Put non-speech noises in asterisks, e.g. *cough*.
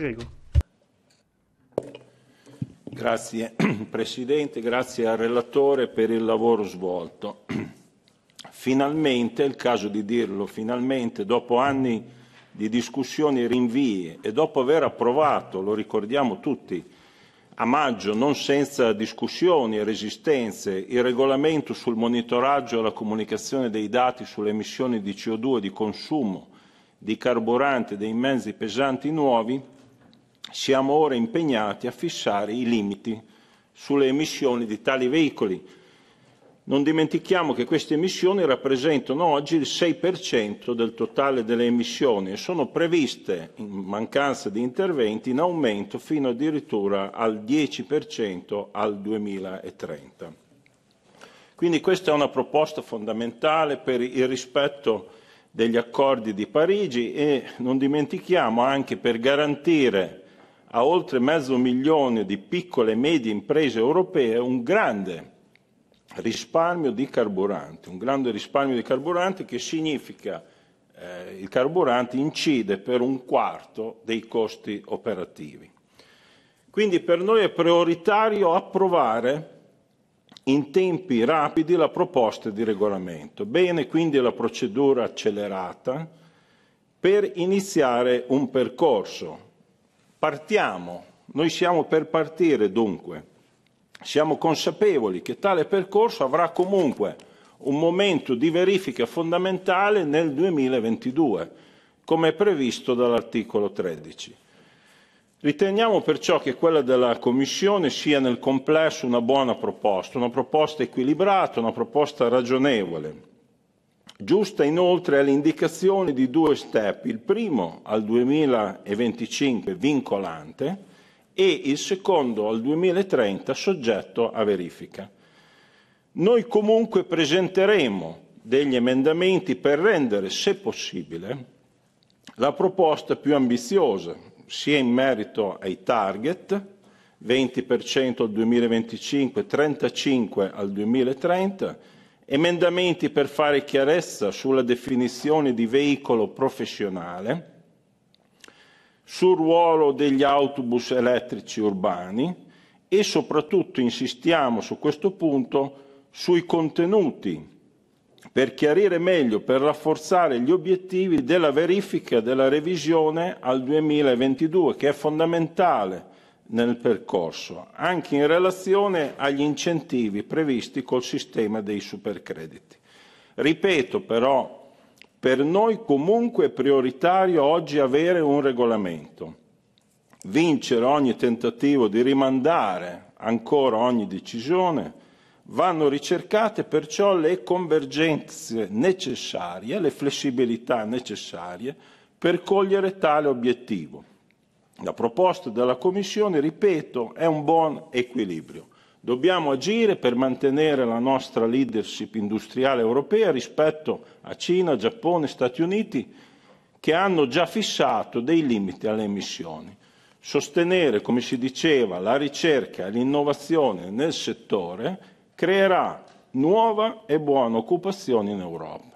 Prego. Grazie *clears throat* Presidente, grazie al relatore per il lavoro svolto. Finalmente, è il caso di dirlo, finalmente dopo anni di discussioni e rinvii e dopo aver approvato, lo ricordiamo tutti, a maggio, non senza discussioni e resistenze, il regolamento sul monitoraggio e la comunicazione dei dati sulle emissioni di CO2 di consumo di carburante dei mezzi pesanti nuovi, siamo ora impegnati a fissare i limiti sulle emissioni di tali veicoli. Non dimentichiamo che queste emissioni rappresentano oggi il 6% del totale delle emissioni e sono previste, in mancanza di interventi, in aumento fino addirittura al 10% al 2030. Quindi questa è una proposta fondamentale per il rispetto degli accordi di Parigi e non dimentichiamo anche per garantire a oltre mezzo milione di piccole e medie imprese europee un grande risparmio di carburante, un grande risparmio di carburante che significa eh, il carburante incide per un quarto dei costi operativi. Quindi per noi è prioritario approvare in tempi rapidi la proposta di regolamento. Bene quindi la procedura accelerata per iniziare un percorso Partiamo, noi siamo per partire dunque, siamo consapevoli che tale percorso avrà comunque un momento di verifica fondamentale nel 2022, come previsto dall'articolo 13. Riteniamo perciò che quella della Commissione sia nel complesso una buona proposta, una proposta equilibrata, una proposta ragionevole Giusta inoltre è l'indicazione di due step, il primo al 2025 vincolante e il secondo al 2030 soggetto a verifica. Noi comunque presenteremo degli emendamenti per rendere, se possibile, la proposta più ambiziosa, sia in merito ai target, 20% al 2025, 35% al 2030, emendamenti per fare chiarezza sulla definizione di veicolo professionale, sul ruolo degli autobus elettrici urbani e soprattutto insistiamo su questo punto sui contenuti per chiarire meglio, per rafforzare gli obiettivi della verifica della revisione al 2022, che è fondamentale nel percorso, anche in relazione agli incentivi previsti col sistema dei supercrediti. Ripeto però, per noi comunque è prioritario oggi avere un regolamento, vincere ogni tentativo di rimandare ancora ogni decisione, vanno ricercate perciò le convergenze necessarie, le flessibilità necessarie per cogliere tale obiettivo la proposta della Commissione, ripeto, è un buon equilibrio. Dobbiamo agire per mantenere la nostra leadership industriale europea rispetto a Cina, Giappone, e Stati Uniti, che hanno già fissato dei limiti alle emissioni. Sostenere, come si diceva, la ricerca e l'innovazione nel settore creerà nuova e buona occupazione in Europa.